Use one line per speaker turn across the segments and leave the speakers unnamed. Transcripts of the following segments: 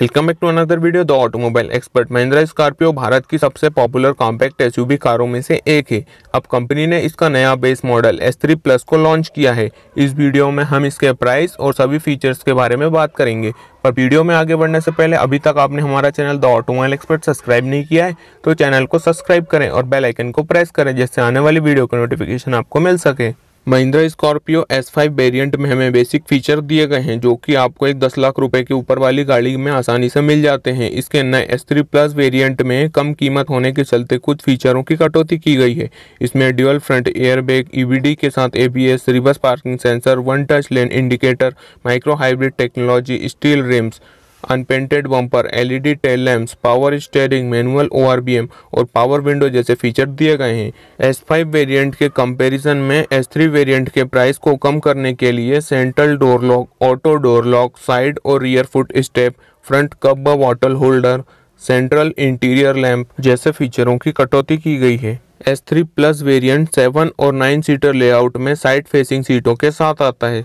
welcome back to another video the automobile expert Mahindra Scorpio Bharat की सबसे popular compact SUV कारों में से एक है अब कंपनी ने इसका नया बेस मॉडल S3 प्लस को लॉन्च किया है इस वीडियो में हम इसके प्राइस और सभी फीचर्स के बारे में बात करेंगे पर वीडियो में आगे बढ़ने से पहले अभी तक आपने हमारा channel the automobile expert subscribe नहीं किया है तो चैनल को सब्सक्राइब करें और बेलाइकन को प्रेस करें जिससे आने वाली वीडियो का नोटिफिकेशन आपको मिल सके महिंद्रा स्कॉर्पियो S5 वेरिएंट में हमें बेसिक फीचर दिए गए हैं जो कि आपको एक दस लाख रुपए के ऊपर वाली गाड़ी में आसानी से मिल जाते हैं इसके नए S3 प्लस वेरिएंट में कम कीमत होने के चलते कुछ फीचरों की कटौती की गई है इसमें ड्यूअल फ्रंट एयरबैग ईवीडी के साथ ABS reverse parking sensor one touch lane indicator micro hybrid technology steel rims unpainted bumper LED tail lamps power steering manual ORVM और पावर विंडो जैसे फीचर दिए गए हैं एस फाइव वेरियंट के comparison में S three variant के price को कम करने के लिए central door lock auto door lock side और rear foot step front cup व होल्डर सेंट्रल इंटीरियर लैम्प जैसे फीचरों की कटौती की गई है S three plus variant seven और नाइन सीटर लेआउट में साइड फेसिंग सीटों के साथ आता है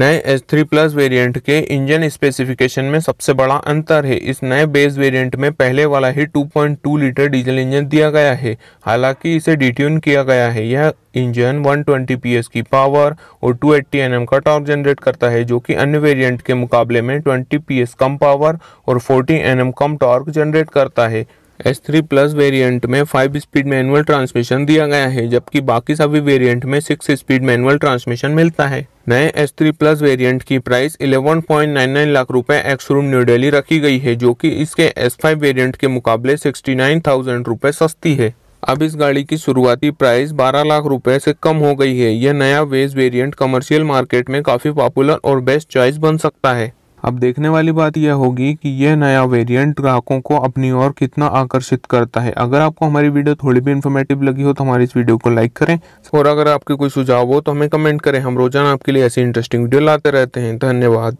नए एच थ्री प्लस वेरियंट के इंजन स्पेसिफिकेशन में सबसे बड़ा अंतर है इस नए बेस वेरियंट में पहले वाला ही 2.2 लीटर डीजल इंजन दिया गया है हालांकि इसे डिट्यून किया गया है यह इंजन 120 पीएस की पावर और 280 एनएम का टॉर्क जनरेट करता है जो कि अन्य वेरियंट के मुकाबले में 20 पीएस कम पावर और 40 एनएम कम टॉर्क जनरेट करता है एस थ्री प्लस वेरियंट में फाइव स्पीड मैनुअल ट्रांसमिशन दिया गया है जबकि बाकी सभी वेरियंट में सिक्स स्पीड मैनुअल ट्रांसमिशन मिलता है नए एस थ्री प्लस वेरियंट की प्राइस 11.99 लाख रुपए एक्स रूम न्यू डेली रखी गई है जो कि इसके एस फाइव वेरियंट के मुकाबले 69,000 रुपए सस्ती है अब इस गाड़ी की शुरुआती प्राइस 12 लाख रुपए से कम हो गई है यह नया वेज वेरिएंट कमर्शियल मार्केट में काफ़ी पॉपुलर और बेस्ट चॉइस बन सकता है अब देखने वाली बात यह होगी कि यह नया वेरिएंट ग्राहकों को अपनी ओर कितना आकर्षित करता है अगर आपको हमारी वीडियो थोड़ी भी इन्फॉर्मेटिव लगी हो तो हमारी इस वीडियो को लाइक करें और अगर आपके कोई सुझाव हो तो हमें कमेंट करें हम रोजाना आपके लिए ऐसी इंटरेस्टिंग वीडियो लाते रहते हैं धन्यवाद